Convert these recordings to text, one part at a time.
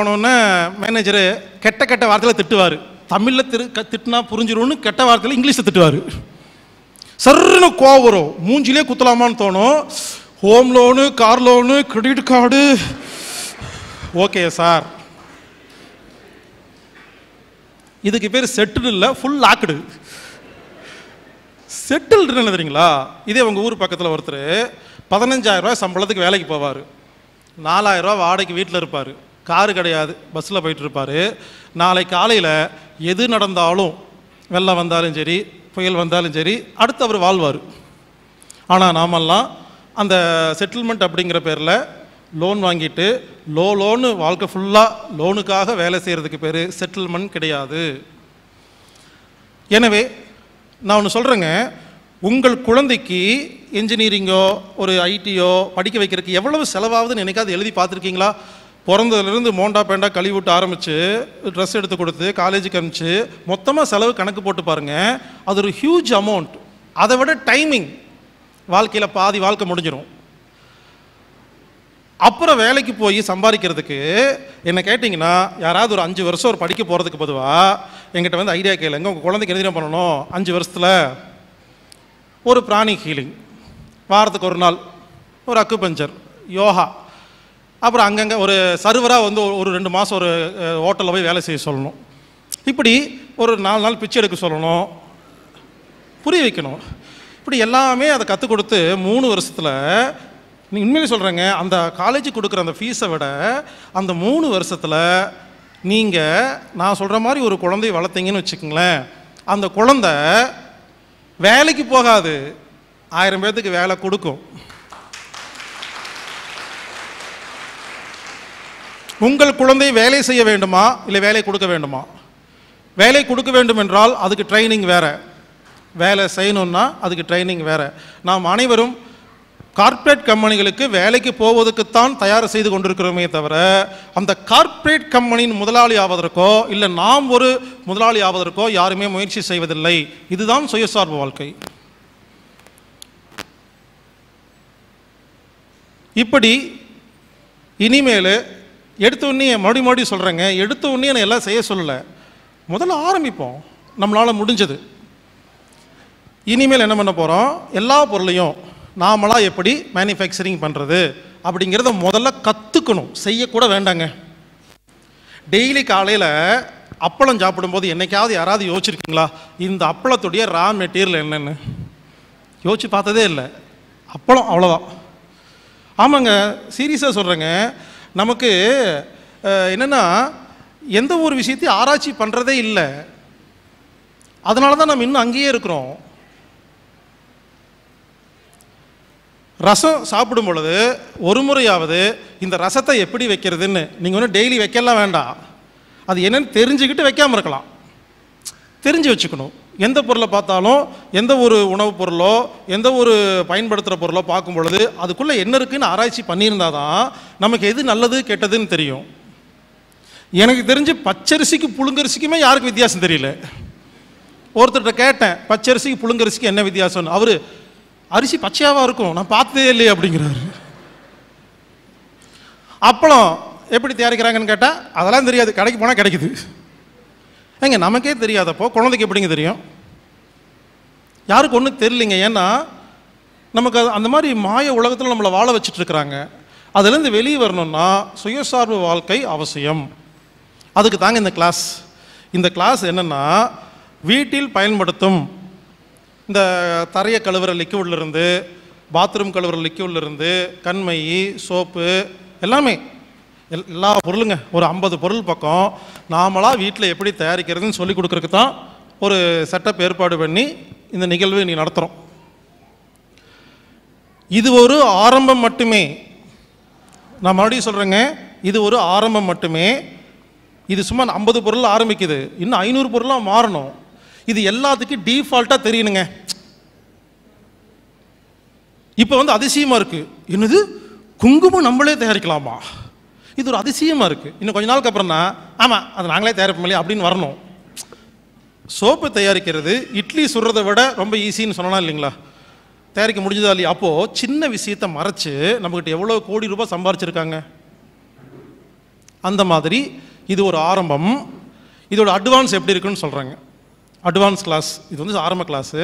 போனோன்னே மேனேஜரு கெட்ட கெட்ட வார்த்தையில் திட்டுவார் தமிழில் திரு க திட்டினா புரிஞ்சிரும்னு கெட்ட வார்த்தையில் இங்கிலீஷில் திட்டுவார் சர்னு கோவரும் வரும் மூஞ்சிலே குத்தலாமான்னு தோணும் home loan car loan credit card okay sir இதுக்கு பேர் செட்டில் இல்லை ஃபுல் லாக்குடு செட்டில் என்ன தெரியுங்களா இதே உங்கள் ஊர் பக்கத்தில் ஒருத்தர் ரூபாய் சம்பளத்துக்கு வேலைக்கு போவார் ரூபா வாடகைக்கு வீட்டில் இருப்பார் காரு கிடையாது பஸ்ஸில் போயிட்டுருப்பார் நாளை காலையில் எது நடந்தாலும் வெள்ளம் வந்தாலும் சரி புயல் வந்தாலும் சரி அடுத்து அவர் வாழ்வார் ஆனால் நாமெல்லாம் அந்த செட்டில்மெண்ட் அப்படிங்கிற பேரில் லோன் வாங்கிட்டு லோ லோனு வாழ்க்கை ஃபுல்லாக லோனுக்காக வேலை செய்கிறதுக்கு பேர் செட்டில்மெண்ட் கிடையாது எனவே நான் ஒன்று சொல்கிறேங்க உங்கள் குழந்தைக்கு இன்ஜினியரிங்கோ ஒரு ஐடியோ படிக்க வைக்கிறதுக்கு எவ்வளவு செலவாகுதுன்னு என்னைக்காவது எழுதி பார்த்துருக்கீங்களா பிறந்ததுலேருந்து மோண்டா பேண்டா கழுவி விட்டு ஆரம்பித்து ட்ரெஸ் எடுத்து கொடுத்து காலேஜுக்கு அனுப்பிச்சு மொத்தமாக செலவு கணக்கு போட்டு பாருங்கள் அது ஒரு ஹியூஜ் அமௌண்ட் அதை விட டைமிங் வாழ்க்கையில் பாதி வாழ்க்கை முடிஞ்சிடும் அப்புறம் வேலைக்கு போய் சம்பாதிக்கிறதுக்கு என்ன கேட்டிங்கன்னா யாராவது ஒரு அஞ்சு வருஷம் ஒரு படிக்க போகிறதுக்கு பொதுவாக எங்கிட்ட வந்து ஐடியா கேளுங்க உங்கள் குழந்தைக்கு என்ன பண்ணணும் அஞ்சு வருஷத்தில் ஒரு பிராணி ஹீலிங் வாரத்துக்கு ஒரு நாள் ஒரு அக்குபஞ்சர் யோகா அப்புறம் அங்கங்கே ஒரு சர்வராக வந்து ஒரு ரெண்டு மாதம் ஒரு ஹோட்டலில் போய் வேலை செய்ய சொல்லணும் இப்படி ஒரு நாலு நாள் பிச்சை எடுக்க சொல்லணும் புரிய வைக்கணும் இப்படி எல்லாமே அதை கற்றுக் கொடுத்து மூணு வருஷத்தில் நீங்கள் உண்மையிலே சொல்கிறேங்க அந்த காலேஜுக்கு கொடுக்குற அந்த ஃபீஸை விட அந்த மூணு வருஷத்தில் நீங்கள் நான் சொல்கிற மாதிரி ஒரு குழந்தைய வளர்த்தீங்கன்னு வச்சுக்கோங்களேன் அந்த குழந்த வேலைக்கு போகாது ஆயிரம் பேர்த்துக்கு வேலை கொடுக்கும் உங்கள் குழந்தை வேலை செய்ய வேண்டுமா இல்லை வேலை கொடுக்க வேண்டுமா வேலை கொடுக்க வேண்டும் என்றால் அதுக்கு ட்ரைனிங் வேறு வேலை செய்யணும்னா அதுக்கு ட்ரைனிங் வேறு நாம் அனைவரும் கார்ப்பரேட் கம்பெனிகளுக்கு வேலைக்கு போவதற்குத்தான் தயார் செய்து கொண்டிருக்கிறோமே தவிர அந்த கார்ப்பரேட் கம்பெனியின் முதலாளி ஆவதற்கோ இல்லை நாம் ஒரு முதலாளி ஆவதற்கோ யாருமே முயற்சி செய்வதில்லை இதுதான் சுயசார்பு வாழ்க்கை இப்படி இனிமேல் எடுத்த உடனே மறுபடியும் மறுபடியும் சொல்கிறேங்க எடுத்த உடனே என்னை எல்லாம் செய்ய சொல்லலை முதல்ல ஆரம்பிப்போம் நம்மளால் முடிஞ்சது இனிமேல் என்ன பண்ண போகிறோம் எல்லா பொருளையும் நாமளாக எப்படி மேனுஃபேக்சரிங் பண்ணுறது அப்படிங்கிறத முதல்ல கற்றுக்கணும் செய்யக்கூட வேண்டாங்க டெய்லி காலையில் அப்பளம் சாப்பிடும்போது என்றைக்காவது யாராவது யோசிச்சிருக்கீங்களா இந்த அப்பளத்துடைய ரா மெட்டீரியல் என்னென்னு யோசிச்சு பார்த்ததே இல்லை அப்பளம் அவ்வளோதான் ஆமாங்க சீரியஸாக சொல்கிறேங்க நமக்கு என்னென்னா எந்த ஒரு விஷயத்தையும் ஆராய்ச்சி பண்ணுறதே இல்லை அதனால தான் நம்ம இன்னும் அங்கேயே இருக்கிறோம் ரசம் சாப்பிடும் பொழுது ஒரு முறையாவது இந்த ரசத்தை எப்படி வைக்கிறதுன்னு நீங்கள் வந்து டெய்லி வைக்கலாம் வேண்டாம் அது என்னென்னு தெரிஞ்சுக்கிட்டு வைக்காமல் இருக்கலாம் தெரிஞ்சு வச்சுக்கணும் எந்த பொருளை பார்த்தாலும் எந்த ஒரு உணவுப் பொருளோ எந்த ஒரு பயன்படுத்துகிற பொருளோ பார்க்கும் பொழுது அதுக்குள்ளே என்ன இருக்குன்னு ஆராய்ச்சி பண்ணியிருந்தால் தான் நமக்கு எது நல்லது கெட்டதுன்னு தெரியும் எனக்கு தெரிஞ்சு பச்சரிசிக்கு புழுங்கரிசிக்குமே யாருக்கு வித்தியாசம் தெரியல ஒருத்தர்கிட்ட கேட்டேன் பச்சரிசிக்கு புழுங்கரிசிக்கு என்ன வித்தியாசம்னு அவர் அரிசி பச்சையாகவாக இருக்கும் நான் பார்த்ததே இல்லையே அப்படிங்கிறாரு அப்பளம் எப்படி தயாரிக்கிறாங்கன்னு கேட்டால் அதெல்லாம் தெரியாது கடைக்கு போனால் கிடைக்குது ஏங்க நமக்கே தெரியாதப்போ குழந்தைக்கு எப்படிங்க தெரியும் யாருக்கு ஒன்றும் தெரியலிங்க ஏன்னா நமக்கு அந்த மாதிரி மாய உலகத்தில் நம்மளை வாழ வச்சிட்ருக்குறாங்க அதுலேருந்து வெளியே வரணும்னா சுயசார்பு வாழ்க்கை அவசியம் அதுக்கு தாங்க இந்த கிளாஸ் இந்த கிளாஸ் என்னென்னா வீட்டில் பயன்படுத்தும் இந்த தரையை கழுவுற லிக்யூட்லேருந்து பாத்ரூம் கழுவுற லிக்யூட்லேருந்து கண்மை சோப்பு எல்லாமே எல்லா பொருளுங்க ஒரு ஐம்பது பொருள் பக்கம் நாமளாக வீட்டில் எப்படி தயாரிக்கிறதுன்னு சொல்லி கொடுக்குறக்கு தான் ஒரு செட்டப் ஏற்பாடு பண்ணி இந்த நிகழ்வு நீ நடத்துகிறோம் இது ஒரு ஆரம்பம் மட்டுமே நான் மறுபடியும் சொல்கிறேங்க இது ஒரு ஆரம்பம் மட்டுமே இது சும்மா ஐம்பது பொருள் ஆரம்பிக்குது இன்னும் ஐநூறு பொருளாக மாறணும் இது எல்லாத்துக்கும் டீஃபால்ட்டாக தெரியணுங்க இப்போ வந்து அதிசயமாக இருக்குது என்னது குங்குமம் நம்மளே தயாரிக்கலாமா இது ஒரு அதிசயமாக இருக்குது இன்னும் கொஞ்ச நாளுக்கு அப்புறம் தான் ஆமாம் அது நாங்களே தயார் இல்லையா அப்படின்னு வரணும் சோப்பு தயாரிக்கிறது இட்லி சுடுறதை விட ரொம்ப ஈஸின்னு சொல்லலாம் இல்லைங்களா தயாரிக்க முடிஞ்சதா இல்லையா அப்போது சின்ன விஷயத்தை மறைச்சு நம்மக்கிட்ட எவ்வளோ கோடி ரூபாய் சம்பாரிச்சிருக்காங்க அந்த மாதிரி இது ஒரு ஆரம்பம் இதோட அட்வான்ஸ் எப்படி இருக்குன்னு சொல்கிறாங்க அட்வான்ஸ் கிளாஸ் இது வந்து ஆரம்ப கிளாஸு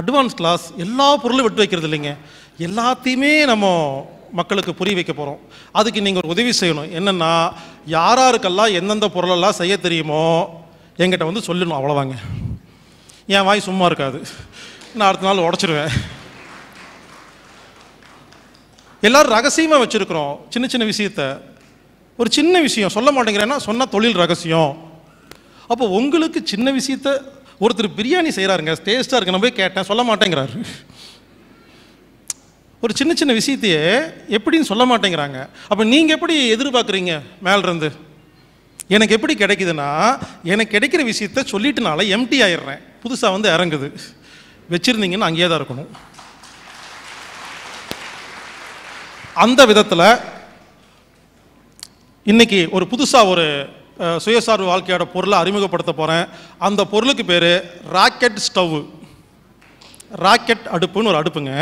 அட்வான்ஸ் கிளாஸ் எல்லா பொருளும் விட்டு வைக்கிறது இல்லைங்க எல்லாத்தையுமே நம்ம மக்களுக்கு புரிய வைக்க போகிறோம் அதுக்கு நீங்கள் ஒரு உதவி செய்யணும் என்னென்னா யாராருக்கெல்லாம் எந்தெந்த பொருளெல்லாம் செய்ய தெரியுமோ என்கிட்ட வந்து சொல்லணும் அவ்வளோவாங்க என் வாய் சும்மா இருக்காது நான் அடுத்த நாள் உடச்சிடுவேன் எல்லோரும் ரகசியமாக வச்சுருக்குறோம் சின்ன சின்ன விஷயத்த ஒரு சின்ன விஷயம் சொல்ல மாட்டேங்கிறேன்னா சொன்ன தொழில் ரகசியம் அப்போ உங்களுக்கு சின்ன விஷயத்த ஒருத்தர் பிரியாணி செய்கிறாருங்க டேஸ்ட்டாக இருக்கு நான் போய் கேட்டேன் சொல்ல மாட்டேங்கிறாரு ஒரு சின்ன சின்ன விஷயத்தையே எப்படின்னு சொல்ல மாட்டேங்கிறாங்க அப்போ நீங்கள் எப்படி எதிர்பார்க்குறீங்க மேலேருந்து எனக்கு எப்படி கிடைக்குதுன்னா எனக்கு கிடைக்கிற விஷயத்த சொல்லிட்டுனால எம்டி ஆயிடுறேன் புதுசாக வந்து இறங்குது வச்சுருந்தீங்கன்னு அங்கேயே தான் இருக்கணும் அந்த விதத்தில் இன்றைக்கி ஒரு புதுசாக ஒரு சுயசார்பு வாழ்க்கையோட பொருளை அறிமுகப்படுத்த போகிறேன் அந்த பொருளுக்கு பேர் ராக்கெட் ஸ்டவ்வு ராக்கெட் அடுப்புன்னு ஒரு அடுப்புங்க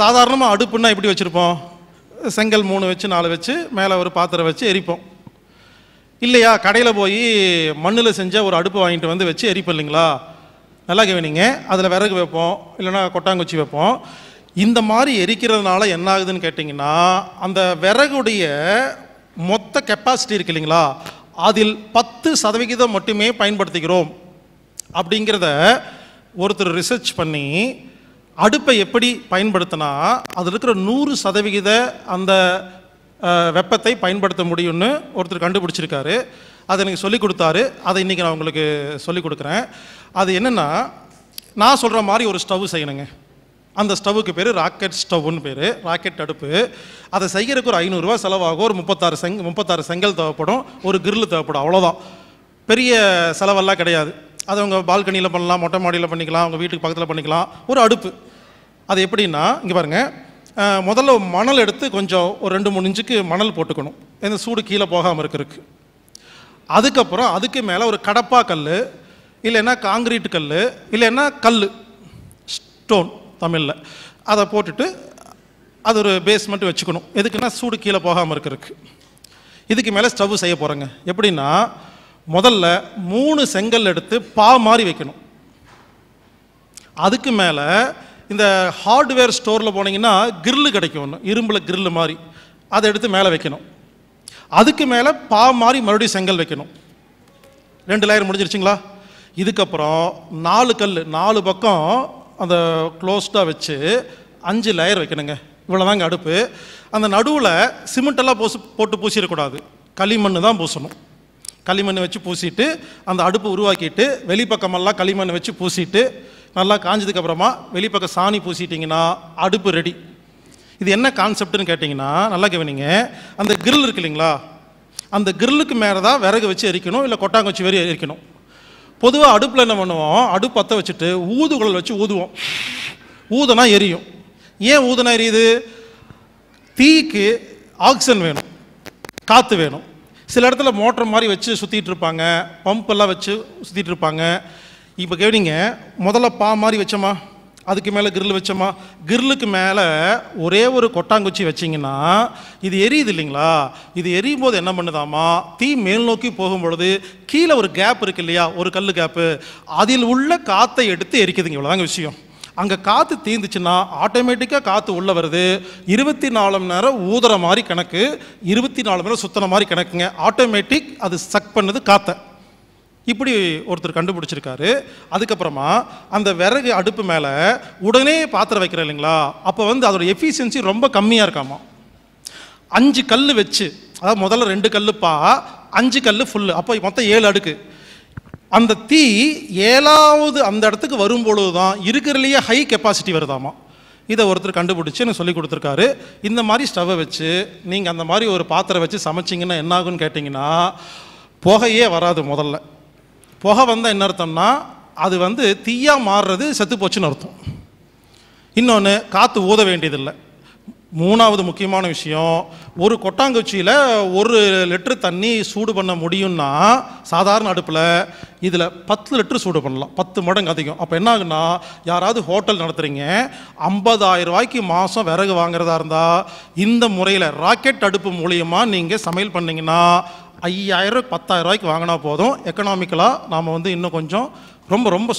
சாதாரணமாக அடுப்புன்னா எப்படி வச்சுருப்போம் செங்கல் மூணு வச்சு நாலு வச்சு மேலே ஒரு பாத்திரம் வச்சு எரிப்போம் இல்லையா கடையில் போய் மண்ணில் செஞ்ச ஒரு அடுப்பு வாங்கிட்டு வந்து வச்சு எரிப்போம் இல்லைங்களா நல்லா கவனிங்க அதில் விறகு வைப்போம் இல்லைனா கொட்டாங்குச்சி வைப்போம் இந்த மாதிரி எரிக்கிறதுனால என்ன ஆகுதுன்னு கேட்டிங்கன்னா அந்த விறகுடைய மொத்த கெப்பாசிட்டி இருக்கு இல்லைங்களா அதில் பத்து சதவிகிதம் மட்டுமே பயன்படுத்திக்கிறோம் அப்படிங்கிறத ஒருத்தர் ரிசர்ச் பண்ணி அடுப்பை எப்படி பயன்படுத்தினா அதில் இருக்கிற நூறு சதவிகித அந்த வெப்பத்தை பயன்படுத்த முடியும்னு ஒருத்தர் கண்டுபிடிச்சிருக்காரு அதை எனக்கு சொல்லிக் கொடுத்தாரு அதை இன்றைக்கி நான் உங்களுக்கு சொல்லிக் கொடுக்குறேன் அது என்னென்னா நான் சொல்கிற மாதிரி ஒரு ஸ்டவ் செய்யணுங்க அந்த ஸ்டவ்வுக்கு பேர் ராக்கெட் ஸ்டவ்னு பேர் ராக்கெட் அடுப்பு அதை செய்கிறதுக்கு ஒரு ஐநூறுரூவா செலவாகும் ஒரு முப்பத்தாறு செங் முப்பத்தாறு செங்கல் தேவைப்படும் ஒரு கிரில் தேவைப்படும் அவ்வளோதான் பெரிய செலவெல்லாம் கிடையாது அதை அவங்க பால்கனியில் பண்ணலாம் மொட்டை மாடியில் பண்ணிக்கலாம் அவங்க வீட்டுக்கு பக்கத்தில் பண்ணிக்கலாம் ஒரு அடுப்பு அது எப்படின்னா இங்கே பாருங்கள் முதல்ல மணல் எடுத்து கொஞ்சம் ஒரு ரெண்டு மூணு இன்ச்சுக்கு மணல் போட்டுக்கணும் இந்த சூடு கீழே போகாமல் இருக்கிறதுக்கு அதுக்கப்புறம் அதுக்கு மேலே ஒரு கடப்பா கல் இல்லைன்னா காங்கிரீட் கல் இல்லைன்னா கல் ஸ்டோன் தமிழில் அதை போட்டுட்டு அது ஒரு பேஸ் மட்டும் வச்சுக்கணும் எதுக்குன்னா சூடு கீழே போகாமல் இருக்கிறதுக்கு இதுக்கு மேலே ஸ்டவ் செய்ய போகிறேங்க எப்படின்னா முதல்ல மூணு செங்கல் எடுத்து பா மாதிரி வைக்கணும் அதுக்கு மேலே இந்த ஹார்ட்வேர் ஸ்டோரில் போனீங்கன்னா கிரில்லு கிடைக்கும் ஒன்று இரும்பில் கிரில்லு மாதிரி அதை எடுத்து மேலே வைக்கணும் அதுக்கு மேலே பா மாதிரி மறுபடியும் செங்கல் வைக்கணும் ரெண்டு லேயர் முடிஞ்சிருச்சுங்களா இதுக்கப்புறம் நாலு கல் நாலு பக்கம் அந்த க்ளோஸ்டாக வச்சு அஞ்சு லேயர் வைக்கணுங்க இவ்வளோதாங்க அடுப்பு அந்த நடுவில் சிமெண்ட்டெல்லாம் பூசி போட்டு பூசிடக்கூடாது களிமண் தான் பூசணும் களிமண் வச்சு பூசிட்டு அந்த அடுப்பு உருவாக்கிட்டு வெளிப்பக்கமெல்லாம் களிமண் வச்சு பூசிட்டு நல்லா காஞ்சதுக்கப்புறமா வெளிப்பக்கம் சாணி பூசிட்டிங்கன்னா அடுப்பு ரெடி இது என்ன கான்செப்ட்னு கேட்டிங்கன்னா நல்லா கவனிங்க அந்த கிரில் இருக்கு இல்லைங்களா அந்த கிரில்லுக்கு மேலே தான் விறகு வச்சு எரிக்கணும் இல்லை வச்சு வரி எரிக்கணும் பொதுவாக அடுப்பில் என்ன பண்ணுவோம் அடுப்பு பற்ற வச்சுட்டு ஊதுகுழல் வச்சு ஊதுவோம் ஊதுனா எரியும் ஏன் ஊதுனா எரியுது தீக்கு ஆக்சிஜன் வேணும் காற்று வேணும் சில இடத்துல மோட்டர் மாதிரி வச்சு சுற்றிட்டு இருப்பாங்க பம்ப் எல்லாம் வச்சு சுற்றிட்டு இருப்பாங்க இப்போ கேட்டீங்க முதல்ல பா மாதிரி வச்சோமா அதுக்கு மேலே கிரில் வச்சோமா கிரில்லுக்கு மேலே ஒரே ஒரு கொட்டாங்குச்சி வச்சிங்கன்னா இது எரியுது இல்லைங்களா இது எரியும் போது என்ன பண்ணுதாமா தீ மேல் நோக்கி போகும்பொழுது கீழே ஒரு கேப் இருக்கு இல்லையா ஒரு கல் கேப்பு அதில் உள்ள காற்றை எடுத்து எரிக்குதுங்க இவ்வளோதாங்க விஷயம் அங்கே காற்று தீந்துச்சுன்னா ஆட்டோமேட்டிக்காக காற்று உள்ளே வருது இருபத்தி நாலு மணி நேரம் ஊதுற மாதிரி கணக்கு இருபத்தி நாலு மணி நேரம் சுத்தன மாதிரி கணக்குங்க ஆட்டோமேட்டிக் அது சக் பண்ணுது காற்றை இப்படி ஒருத்தர் கண்டுபிடிச்சிருக்காரு அதுக்கப்புறமா அந்த விறகு அடுப்பு மேலே உடனே பாத்திரம் வைக்கிற இல்லைங்களா அப்போ வந்து அதோட எஃபிஷியன்சி ரொம்ப கம்மியாக இருக்காமா அஞ்சு கல் வச்சு அதாவது முதல்ல ரெண்டு கல் பா அஞ்சு கல் ஃபுல்லு அப்போ மொத்தம் ஏழு அடுக்கு அந்த தீ ஏழாவது அந்த இடத்துக்கு வரும்பொழுது தான் இருக்கிறதுலையே ஹை கெப்பாசிட்டி வருதாமா இதை ஒருத்தர் கண்டுபிடிச்சு எனக்கு சொல்லி கொடுத்துருக்காரு இந்த மாதிரி ஸ்டவ்வை வச்சு நீங்கள் அந்த மாதிரி ஒரு பாத்திரம் வச்சு சமைச்சிங்கன்னா என்னாகும்னு கேட்டிங்கன்னா புகையே வராது முதல்ல புகை வந்தால் என்ன அர்த்தம்னா அது வந்து தீயாக மாறுறது செத்து போச்சுன்னு அர்த்தம் இன்னொன்று காற்று ஊத வேண்டியதில்லை மூணாவது முக்கியமான விஷயம் ஒரு கொட்டாங்குச்சியில் ஒரு லிட்ரு தண்ணி சூடு பண்ண முடியும்னா சாதாரண அடுப்பில் இதில் பத்து லிட்ரு சூடு பண்ணலாம் பத்து மடங்கு அதிகம் அப்போ என்ன ஆகுன்னா யாராவது ஹோட்டல் நடத்துகிறீங்க ஐம்பதாயிரம் ரூபாய்க்கு மாதம் விறகு வாங்குறதா இருந்தால் இந்த முறையில் ராக்கெட் அடுப்பு மூலியமாக நீங்கள் சமையல் பண்ணிங்கன்னா ஐயாயிரம் பத்தாயிரம் ரூபாய்க்கு வாங்கினா போதும் எக்கனாமிக்கலாக நாம் வந்து இன்னும் கொஞ்சம் ரொம்ப ரொம்ப